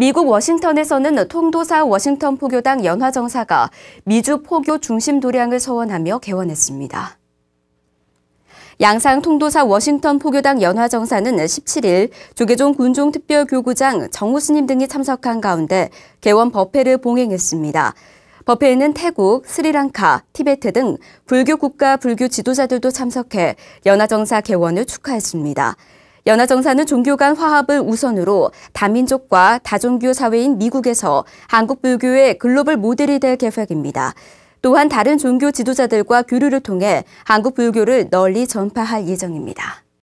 미국 워싱턴에서는 통도사 워싱턴 포교당 연화정사가 미주 포교 중심 도량을 서원하며 개원했습니다. 양상 통도사 워싱턴 포교당 연화정사는 17일 조계종 군종특별교구장 정우스님 등이 참석한 가운데 개원 법회를 봉행했습니다. 법회에는 태국, 스리랑카, 티베트 등 불교 국가 불교 지도자들도 참석해 연화정사 개원을 축하했습니다. 연하정사는 종교 간 화합을 우선으로 다민족과 다종교 사회인 미국에서 한국 불교의 글로벌 모델이 될 계획입니다. 또한 다른 종교 지도자들과 교류를 통해 한국 불교를 널리 전파할 예정입니다.